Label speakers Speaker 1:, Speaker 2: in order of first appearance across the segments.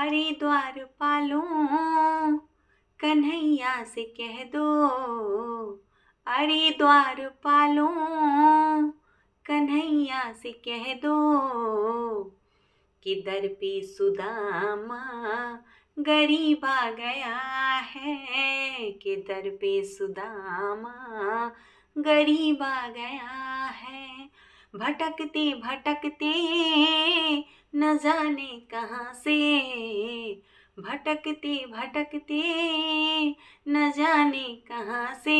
Speaker 1: अरे द्वार पालो कन्हैया से कह दो अरे द्वार पालो कन्हैया से कह दो कि दर पे सुदामा गरीब आ गया है कि दर पे सुदामा गरीब आ गया है भटकते भटकते न जाने कहाँ से भटकते भटकते न जाने कहाँ से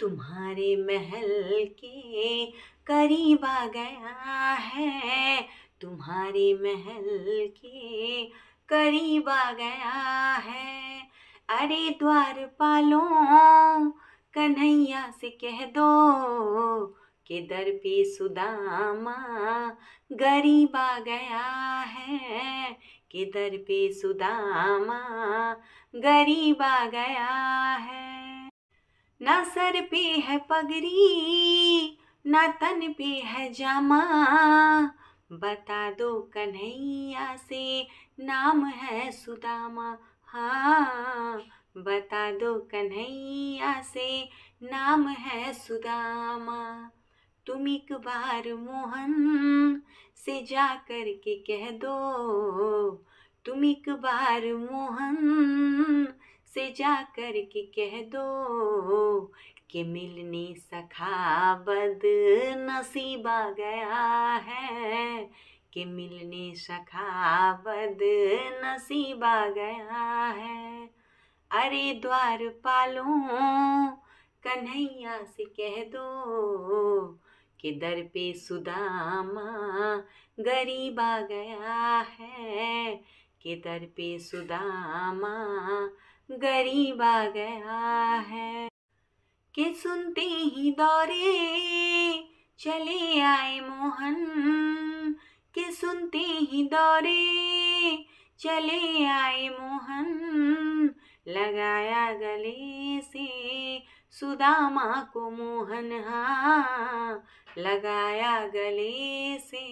Speaker 1: तुम्हारे महल के करीब आ गया है तुम्हारे महल के करीब आ गया है अरे द्वार पालो कन्हैया से कह दो के दर पे सुदामा गरीब आ गया है के दर पे सुदामा गरीब आ गया है ना सर पे है पगड़ी ना तन पे है जामा बता दो कन्हैया से नाम है सुदामा हाँ बता दो कन्हैया से नाम है सुदामा तुम एक बार मोहन से जा कर के कह दो तुम एक बार मोहन से जा कर के कह दो कि मिलने सखा बद नसीबा गया है कि मिलने सखा बद नसीबा गया है अरे द्वार पालो कन्हैया से कह दो के दर पे सुदामा गरीब आ गया है के दर पे सुदामा गरीब आ गया है के सुनते ही दौरे चले आए मोहन के सुनते ही दौरे चले आए मोहन लगाया गले से सुदामा को हा लगाया गले से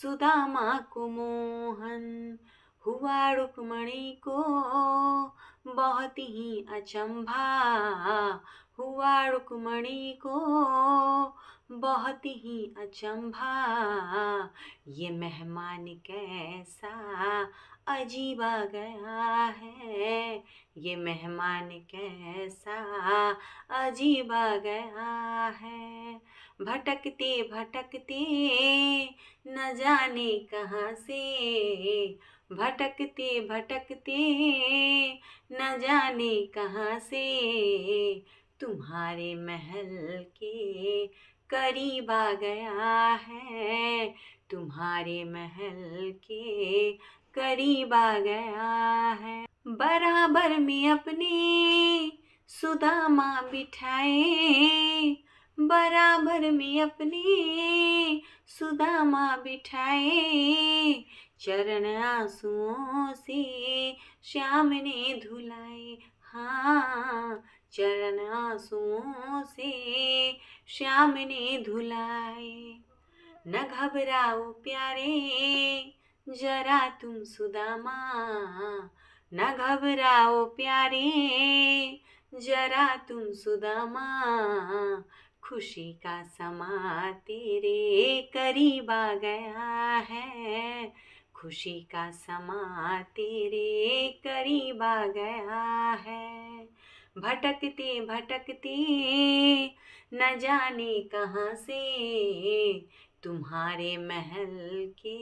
Speaker 1: सुदामा को मोहन हुआ रुक्मणी को बहुत ही अचंभा हुआ रुकमणि को बहुत ही अचंभा ये मेहमान कैसा अजीबा गया है ये मेहमान कैसा अजीबा गया है भटकते भटकते न जाने कहाँ से भटकते भटकते न जाने कहाँ से तुम्हारे महल के करीब आ गया है तुम्हारे महल के करीब आ गया है बराबर में अपने सुदामा बिठाए बराबर में अपने सुदामा बिठाए चरण आंसुओं से श्याम ने धुलाए हाँ चरण आंसुओं से श्याम ने धुलाए न घबराओ प्यारे जरा तुम सुदामा न घबराओ प्यारे जरा तुम सुदामा खुशी का समा तेरे करीब आ गया है खुशी का समा तेरे करीब आ गया है भटकते भटकते न जाने कहाँ से तुम्हारे महल के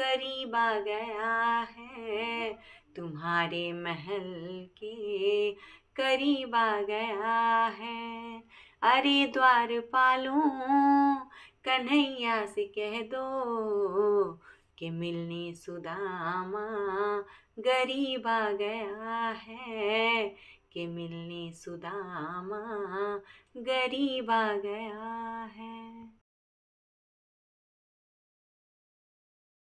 Speaker 1: करीब आ गया है तुम्हारे महल के करीब आ गया है अरे द्वार पालो कन्हैया से कह दो के मिलने सुदामा गरीब आ गया है के मिलने सुदामा गरीब आ गया है